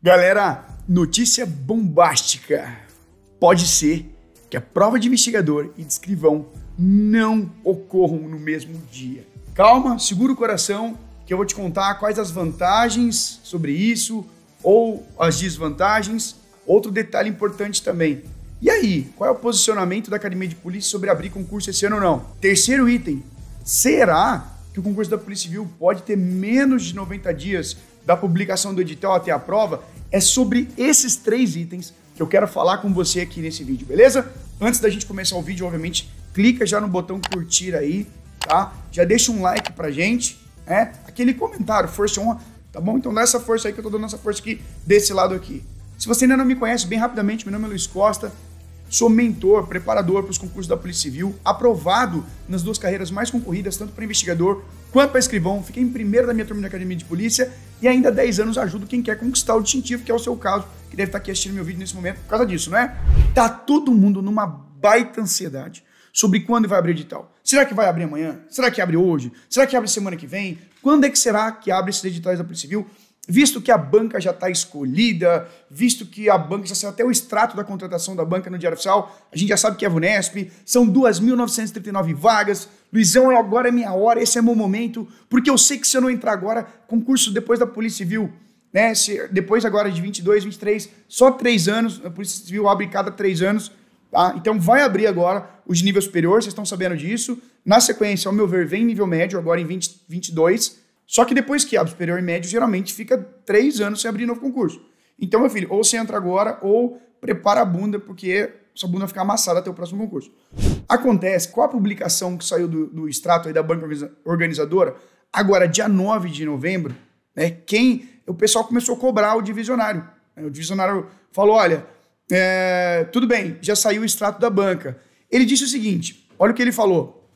Galera, notícia bombástica. Pode ser que a prova de investigador e de escrivão não ocorram no mesmo dia. Calma, segura o coração, que eu vou te contar quais as vantagens sobre isso ou as desvantagens. Outro detalhe importante também. E aí, qual é o posicionamento da Academia de Polícia sobre abrir concurso esse ano ou não? Terceiro item: será que o concurso da Polícia Civil pode ter menos de 90 dias da publicação do edital até a prova, é sobre esses três itens que eu quero falar com você aqui nesse vídeo, beleza? Antes da gente começar o vídeo, obviamente, clica já no botão curtir aí, tá? Já deixa um like pra gente, é Aquele comentário, força honra, tá bom? Então dá essa força aí que eu tô dando essa força aqui desse lado aqui. Se você ainda não me conhece, bem rapidamente, meu nome é Luiz Costa, Sou mentor, preparador para os concursos da Polícia Civil, aprovado nas duas carreiras mais concorridas, tanto para investigador quanto para escrivão. Fiquei em primeiro da minha turma na Academia de Polícia e ainda há 10 anos ajudo quem quer conquistar o distintivo, que é o seu caso, que deve estar aqui assistindo meu vídeo nesse momento por causa disso, né? Tá todo mundo numa baita ansiedade sobre quando vai abrir edital. Será que vai abrir amanhã? Será que abre hoje? Será que abre semana que vem? Quando é que será que abre esses editais da Polícia Civil? visto que a banca já está escolhida, visto que a banca já saiu até o extrato da contratação da banca no Diário Oficial, a gente já sabe que é a Vunesp, são 2.939 vagas. Luizão, é agora é minha hora, esse é meu momento, porque eu sei que se eu não entrar agora, concurso depois da Polícia Civil, né? Se, depois agora de 22, 23, só três anos, a Polícia Civil abre cada três anos, tá? Então vai abrir agora o de nível superior, vocês estão sabendo disso. Na sequência, ao meu ver, vem nível médio agora em 20, 22, só que depois que abre superior e médio, geralmente fica três anos sem abrir novo concurso. Então, meu filho, ou você entra agora ou prepara a bunda, porque sua bunda vai ficar amassada até o próximo concurso. Acontece, com a publicação que saiu do, do extrato aí da banca organizadora, agora dia 9 de novembro, né, quem, o pessoal começou a cobrar o divisionário. Né, o divisionário falou, olha, é, tudo bem, já saiu o extrato da banca. Ele disse o seguinte, olha o que ele falou.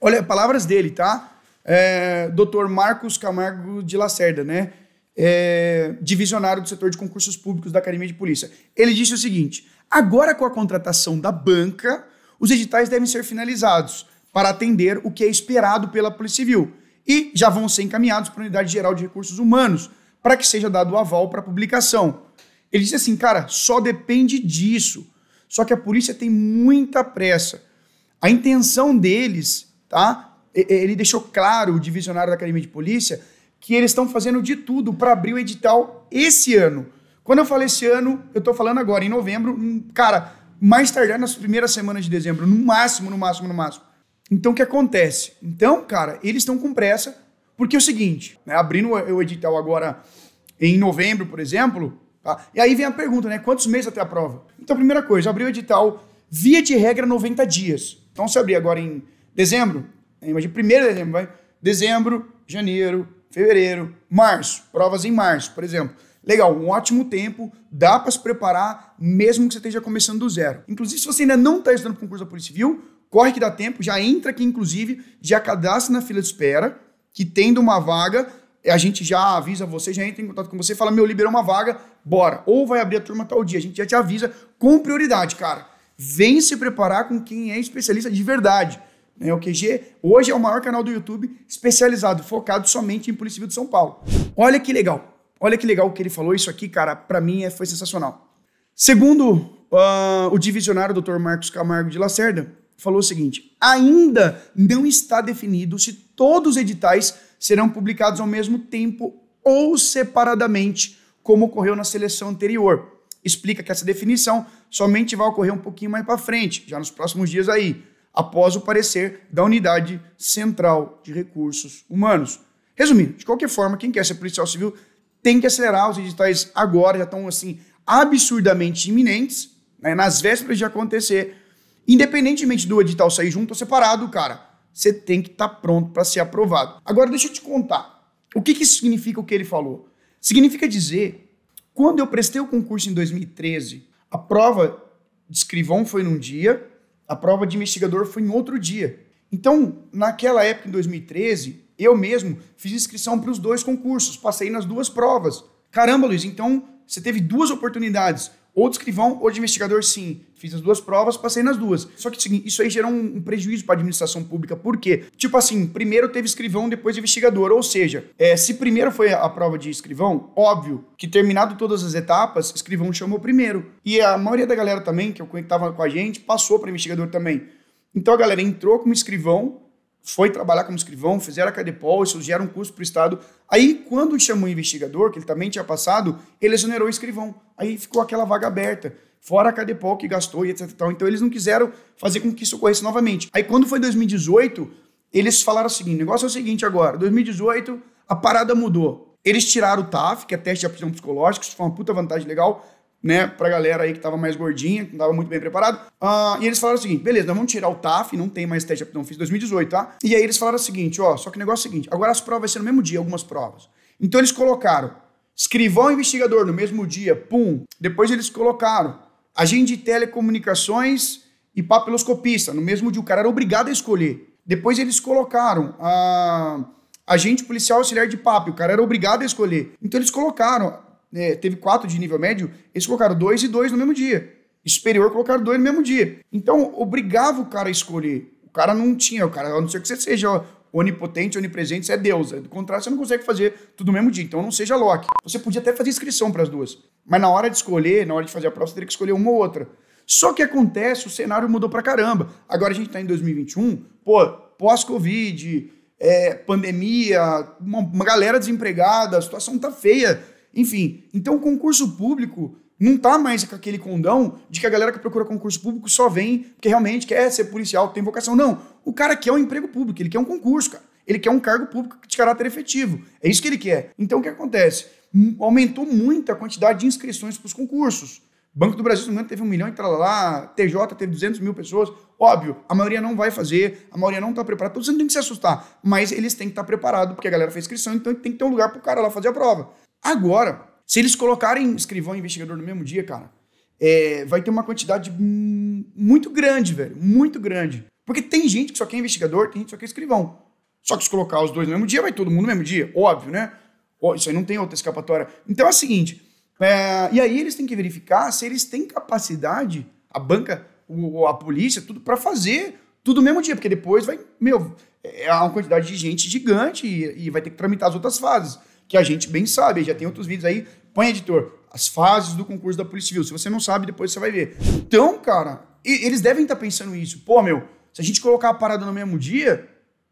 Olha, palavras dele, tá? é, Dr. Marcos Camargo de Lacerda, né? É, divisionário do setor de concursos públicos da Academia de Polícia. Ele disse o seguinte: agora com a contratação da banca, os editais devem ser finalizados para atender o que é esperado pela Polícia Civil e já vão ser encaminhados para a Unidade Geral de Recursos Humanos para que seja dado o aval para publicação. Ele disse assim, cara, só depende disso. Só que a polícia tem muita pressa. A intenção deles, tá, ele deixou claro, o divisionário da Academia de Polícia, que eles estão fazendo de tudo para abrir o edital esse ano. Quando eu falei esse ano, eu estou falando agora, em novembro, hum, cara, mais tardar nas primeiras semanas de dezembro, no máximo, no máximo, no máximo. Então, o que acontece? Então, cara, eles estão com pressa, porque é o seguinte, né, abrindo o edital agora em novembro, por exemplo, tá? e aí vem a pergunta, né, quantos meses até a prova? Então, primeira coisa, abrir o edital, via de regra, 90 dias. Então, se abrir agora em dezembro, Imagina, primeiro de dezembro, vai. Dezembro, janeiro, fevereiro, março. Provas em março, por exemplo. Legal, um ótimo tempo, dá para se preparar, mesmo que você esteja começando do zero. Inclusive, se você ainda não está estudando para o concurso da Polícia Civil, corre que dá tempo, já entra aqui, inclusive, já cadastra na fila de espera, que tendo uma vaga, a gente já avisa você, já entra em contato com você, fala, meu, liberou uma vaga, bora. Ou vai abrir a turma tal dia, a gente já te avisa com prioridade, cara. Vem se preparar com quem é especialista de verdade. Né? O QG hoje é o maior canal do YouTube especializado, focado somente em Polícia Civil de São Paulo. Olha que legal. Olha que legal que ele falou isso aqui, cara. Para mim é, foi sensacional. Segundo uh, o divisionário Dr. Marcos Camargo de Lacerda, falou o seguinte: ainda não está definido se todos os editais serão publicados ao mesmo tempo ou separadamente, como ocorreu na seleção anterior. Explica que essa definição somente vai ocorrer um pouquinho mais para frente, já nos próximos dias aí após o parecer da Unidade Central de Recursos Humanos. Resumindo, de qualquer forma, quem quer ser policial civil tem que acelerar os editais agora, já estão assim absurdamente iminentes, né, nas vésperas de acontecer. Independentemente do edital sair junto ou separado, cara, você tem que estar tá pronto para ser aprovado. Agora deixa eu te contar. O que, que significa o que ele falou? Significa dizer, quando eu prestei o concurso em 2013, a prova de escrivão foi num dia, a prova de investigador foi em outro dia. Então, naquela época, em 2013, eu mesmo fiz inscrição para os dois concursos, passei nas duas provas. Caramba, Luiz, então você teve duas oportunidades, ou de escrivão ou de investigador, sim. Fiz as duas provas, passei nas duas. Só que isso aí gerou um, prejuízo para a administração pública. Por quê? Tipo assim, primeiro teve escrivão, depois investigador. Ou seja, é, se primeiro foi a, a prova de escrivão, óbvio que terminado todas as etapas, escrivão chamou primeiro. E a maioria da galera também, que eu conectava com a gente, passou para investigador também. Então a galera entrou como escrivão, foi trabalhar como escrivão, fizeram a Cadepol, isso gera um custo para o Estado. Aí, quando chamou o investigador, que ele também tinha passado, ele exonerou o escrivão. Aí ficou aquela vaga aberta fora a Cadepol que gastou e etc. Tal. Então eles não quiseram fazer com que isso ocorresse novamente. Aí quando foi 2018, eles falaram o seguinte: o negócio é o seguinte agora, 2018, a parada mudou. Eles tiraram o TAF, que é teste de aptidão psicológica, isso foi uma puta vantagem legal, né, pra galera aí que tava mais gordinha, que não tava muito bem preparado. Uh, e eles falaram o seguinte: beleza, nós vamos tirar o TAF, não tem mais teste de aptidão física 2018, tá? E aí eles falaram o seguinte: ó, só que o negócio é o seguinte, agora as provas vão ser no mesmo dia, algumas provas. Então eles colocaram escrivão e investigador no mesmo dia, pum. Depois eles colocaram agente de telecomunicações e papiloscopista, no mesmo dia o cara era obrigado a escolher. Depois eles colocaram a agente policial auxiliar de papo, o cara era obrigado a escolher. Então eles colocaram, é, teve quatro de nível médio, eles colocaram dois e dois no mesmo dia. superior colocaram dois no mesmo dia. Então obrigava o cara a escolher. O cara não tinha, o cara, a não ser que você seja onipotente, onipresente, você é Deus. Do contrário, você não consegue fazer tudo no mesmo dia. Então não seja Loki. Você podia até fazer inscrição para as duas. Mas na hora de escolher, na hora de fazer a prova, você teria que escolher uma ou outra. Só que acontece, o cenário mudou para caramba. Agora a gente está em 2021, pô, pós-Covid, é, pandemia, uma, uma galera desempregada, a situação tá feia. Enfim, então o concurso público não tá mais com aquele condão de que a galera que procura concurso público só vem porque realmente quer ser policial, tem vocação. Não. O cara quer é um emprego público, ele quer um concurso, cara. Ele quer um cargo público de caráter efetivo. É isso que ele quer. Então o que acontece? Hum, aumentou muito a quantidade de inscrições para os concursos. Banco do Brasil, no momento, teve um milhão e lá, TJ teve 200 mil pessoas. Óbvio, a maioria não vai fazer, a maioria não está preparada. Todos não tem que se assustar, mas eles têm que estar tá preparados, porque a galera fez inscrição, então tem que ter um lugar para o cara lá fazer a prova. Agora, se eles colocarem escrivão e investigador no mesmo dia, cara, é, vai ter uma quantidade muito grande, velho. Muito grande. Porque tem gente que só quer investigador, tem gente que só quer escrivão. Só que se colocar os dois no mesmo dia, vai todo mundo no mesmo dia, óbvio, né? Isso aí não tem outra escapatória. Então é o seguinte: é, e aí eles têm que verificar se eles têm capacidade, a banca, o, a polícia, tudo, para fazer tudo no mesmo dia, porque depois vai, meu, é, é uma quantidade de gente gigante e, e vai ter que tramitar as outras fases que a gente bem sabe. Já tem outros vídeos aí. Põe, editor, as fases do concurso da Polícia Civil. Se você não sabe, depois você vai ver. Então, cara, eles devem estar tá pensando isso. Pô, meu, se a gente colocar a parada no mesmo dia,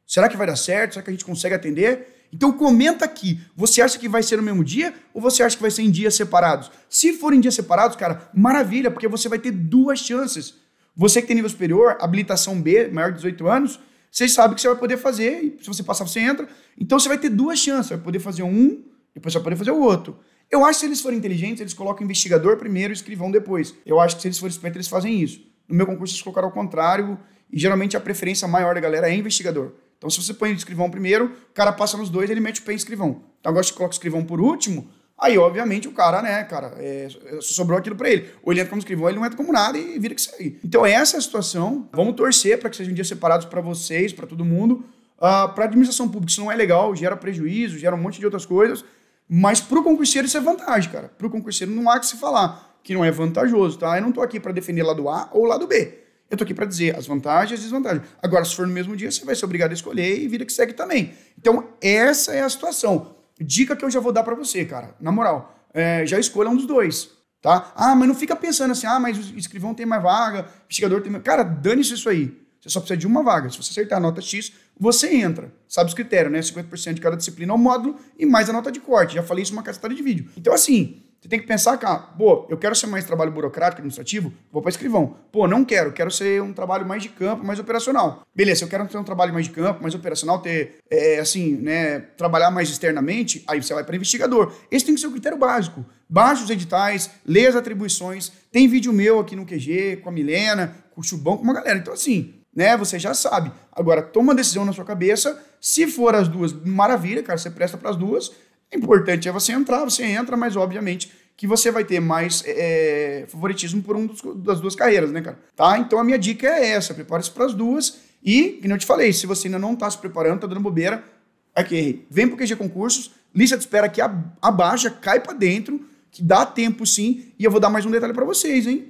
será que vai dar certo? Será que a gente consegue atender? Então comenta aqui, você acha que vai ser no mesmo dia ou você acha que vai ser em dias separados? Se for em dias separados, cara, maravilha, porque você vai ter duas chances. Você que tem nível superior, habilitação B, maior de 18 anos, você sabe que você vai poder fazer, e se você passar, você entra. Então você vai ter duas chances, vai poder fazer um, depois você vai poder fazer o outro. Eu acho que se eles forem inteligentes, eles colocam investigador primeiro e escrivão depois. Eu acho que se eles forem espertos, eles fazem isso. No meu concurso, eles colocaram ao contrário, e geralmente a preferência maior da galera é investigador. Então, se você põe o escrivão primeiro, o cara passa nos dois, ele mete o pé em escrivão. Então, agora, se coloca o escrivão por último, Aí, obviamente, o cara, né, cara, é, é sobrou aquilo para ele. Ou ele entra como escrivão, ele não entra como nada e vira que segue. Então, é essa é a situação. Vamos torcer para que sejam dias separados para vocês, para todo mundo. Uh, ah, para a administração pública, isso não é legal, gera prejuízo, gera um monte de outras coisas. Mas para o concurseiro isso é vantagem, cara. Para o concurseiro não há que se falar que não é vantajoso, tá? Eu não estou aqui para defender lado A ou lado B. Eu estou aqui para dizer as vantagens e as desvantagens. Agora, se for no mesmo dia, você vai ser obrigado a escolher e vira que segue também. Então, essa é a situação. Dica que eu já vou dar para você, cara. Na moral, é, já escolha um dos dois, tá? Ah, mas não fica pensando assim, ah, mas o escrivão tem mais vaga, o investigador tem mais... Cara, dane-se isso aí. Você só precisa de uma vaga. Se você acertar a nota X, você entra. Sabe os critérios, né? 50% de cada disciplina ao é módulo e mais a nota de corte. Já falei isso uma cacetada de vídeo. Então, assim, você tem que pensar, cara, ah, pô, eu quero ser mais trabalho burocrático, administrativo, vou para escrivão. Pô, não quero, quero ser um trabalho mais de campo, mais operacional. Beleza, eu quero ter um trabalho mais de campo, mais operacional, ter, é, assim, né, trabalhar mais externamente, aí você vai para investigador. Esse tem que ser o critério básico. Baixa os editais, lê as atribuições. Tem vídeo meu aqui no QG, com a Milena, com o Chubão, com uma galera. Então, assim, né? Você já sabe. Agora, toma a decisão na sua cabeça. Se for as duas, maravilha, cara, você presta para as duas. O é importante é você entrar, você entra, mas obviamente que você vai ter mais é, favoritismo por um das duas carreiras, né, cara? Tá? Então a minha dica é essa: prepare-se para as duas. E, como eu te falei, se você ainda não está se preparando, está dando bobeira, aqui, okay, vem para o QG Concursos, lista de espera aqui abaixa, cai para dentro, que dá tempo sim, e eu vou dar mais um detalhe para vocês, hein?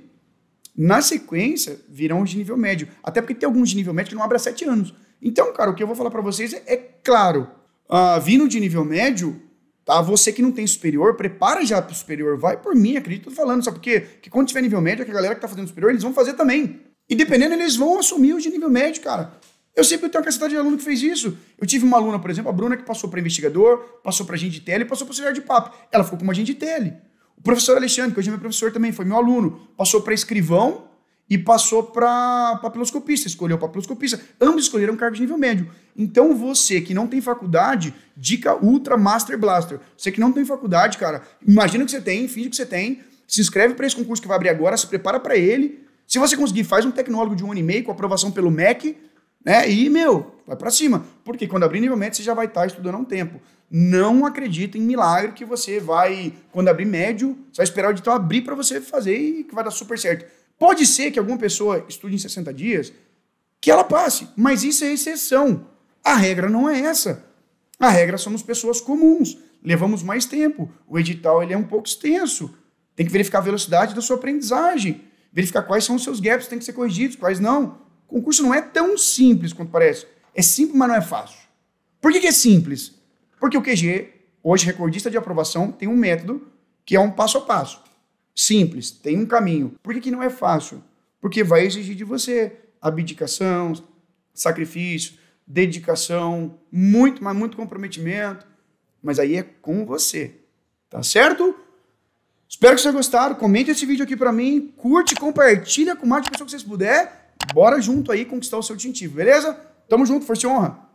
Na sequência, virão os de nível médio. Até porque tem alguns de nível médio que não abrem há sete anos. Então, cara, o que eu vou falar para vocês é, é claro. Uh, vindo de nível médio, Tá? Você que não tem superior, prepara já pro superior. Vai por mim, acredito, falando. Sabe por quê? Porque quando tiver nível médio, é que a galera que tá fazendo superior, eles vão fazer também. E dependendo, eles vão assumir os de nível médio, cara. Eu sempre tenho uma capacidade de aluno que fez isso. Eu tive uma aluna, por exemplo, a Bruna, que passou para investigador, passou para agente de tele, passou para auxiliar de papo. Ela ficou como agente de tele. O professor Alexandre, que hoje é meu professor também, foi meu aluno, passou para escrivão, e passou para papiloscopista, escolheu papiloscopista. Ambos escolheram cargo de nível médio. Então você que não tem faculdade, dica ultra master blaster. Você que não tem faculdade, cara, imagina o que você tem, finge que você tem, se inscreve para esse concurso que vai abrir agora, se prepara para ele. Se você conseguir, faz um tecnólogo de um ano e meio com aprovação pelo MEC, né? E, meu, vai para cima. Porque quando abrir nível médio, você já vai estar tá estudando há um tempo. Não acredita em milagre que você vai, quando abrir médio, você vai esperar o edital abrir para você fazer e que vai dar super certo Pode ser que alguma pessoa estude em 60 dias, que ela passe, mas isso é exceção. A regra não é essa. A regra somos pessoas comuns, levamos mais tempo. O edital ele é um pouco extenso. Tem que verificar a velocidade da sua aprendizagem, verificar quais são os seus gaps, tem que ser corrigidos, quais não. O concurso não é tão simples quanto parece. É simples, mas não é fácil. Por que, que é simples? Porque o QG, hoje recordista de aprovação, tem um método que é um passo a passo. Simples, tem um caminho. Por que, que não é fácil? Porque vai exigir de você abdicação, sacrifício, dedicação, muito, mas muito comprometimento. Mas aí é com você, tá certo? Espero que vocês gostaram. Comente esse vídeo aqui para mim, curte, compartilha com mais pessoas que vocês puder. Bora junto aí conquistar o seu tintivo, beleza? Tamo junto, força e honra.